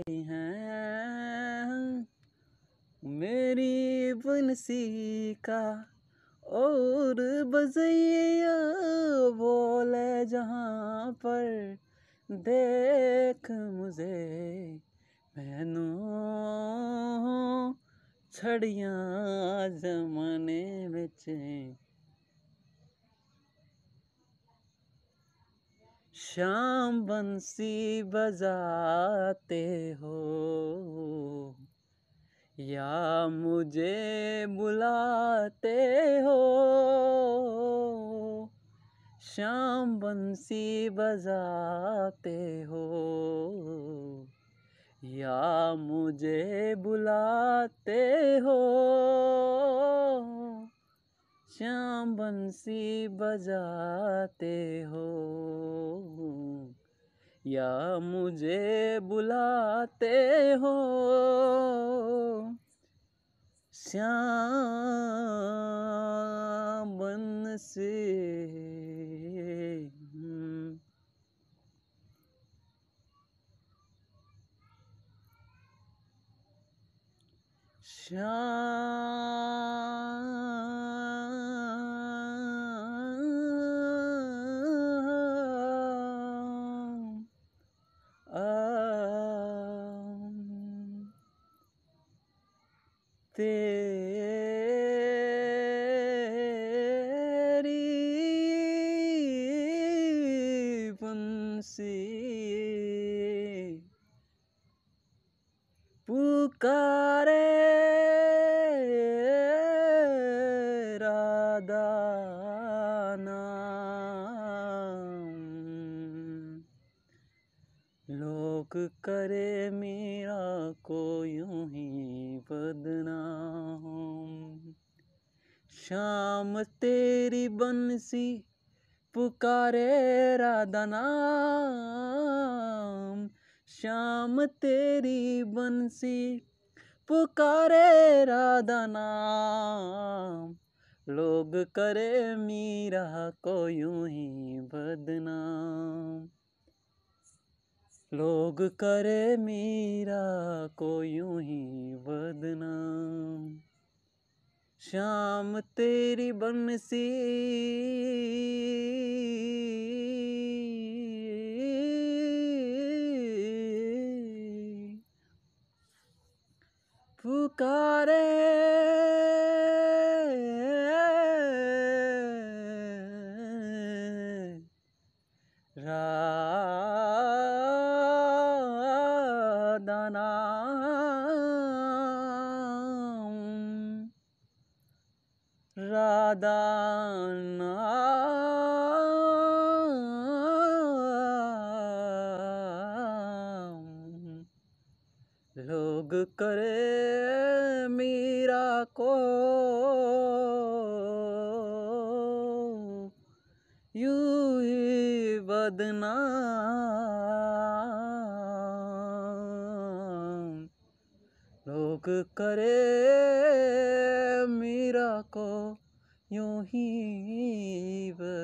आए हैं मेरी बंसी का और बजैया बोले जहाँ पर देख मुझे मैनू छड़िया जमाने बचे शाम बंसी बजाते हो या मुझे बुलाते हो शाम बंसी बजाते हो या मुझे बुलाते हो श्याम बंसी बजाते हो या मुझे बुलाते हो श्याम बंसी श्याम तेरी बंसी पुकारे लोग करे मेरा को यूं ही बदनाम शाम तेरी बंसी पुकारे राधा नाम शाम तेरी बंसी पुकारे राधा नाम लोग करे मीरा को यूं ही बदनाम लोग करे मेरा को यूं ही बदनाम शाम तेरी बनसी पुकारे दाना लोग करे मीरा को यू ही बदनाम लोग करे मीरा को यूं ही बदनाम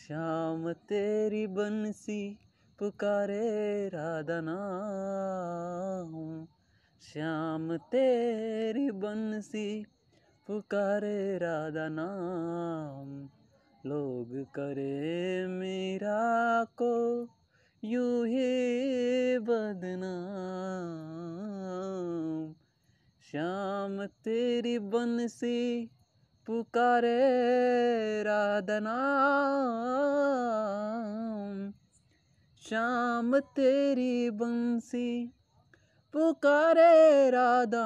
श्याम तेरी बंसी पुकारे राधा नाम श्याम तेरी बंसी पुकारे राधा नाम लोग करे मेरा को यू ही बदनाम श्याम तेरी बंसी पुकारे राधना शाम तेरी बंसी पुकारे राधा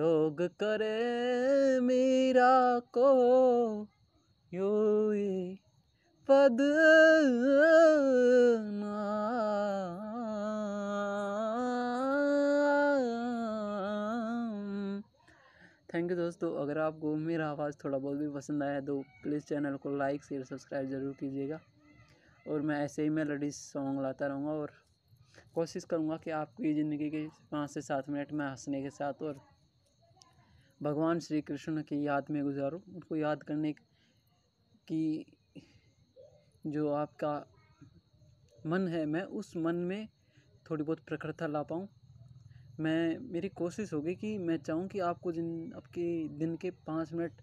लोग करे मेरा को यो पद थैंक यू दोस्तों अगर आपको मेरा आवाज़ थोड़ा बहुत भी पसंद आया तो प्लीज़ चैनल को लाइक शेयर सब्सक्राइब ज़रूर कीजिएगा और मैं ऐसे ही मेलोडी सॉन्ग लाता रहूँगा और कोशिश करूँगा कि आपकी ज़िंदगी के पाँच से सात मिनट में हंसने के साथ और भगवान श्री कृष्ण की याद में गुजारूँ उनको याद करने की जो आपका मन है मैं उस मन में थोड़ी बहुत प्रखरता ला पाऊँ मैं मेरी कोशिश होगी कि मैं चाहूँ कि आपको जिन आपके दिन के पाँच मिनट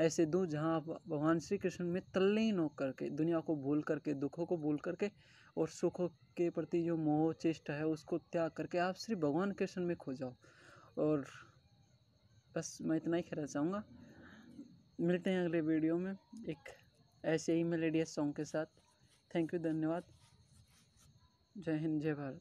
ऐसे दूँ जहाँ आप भगवान श्री कृष्ण में तल्लीन होकर करके दुनिया को भूल करके दुखों को भूल करके और सुखों के प्रति जो मोह चेष्ट है उसको त्याग करके आप श्री भगवान कृष्ण में खो जाओ और बस मैं इतना ही कहना चाहूँगा मिलते हैं अगले वीडियो में एक ऐसे ही मेलेडियस सॉन्ग के साथ थैंक यू धन्यवाद जय हिंद जय भारत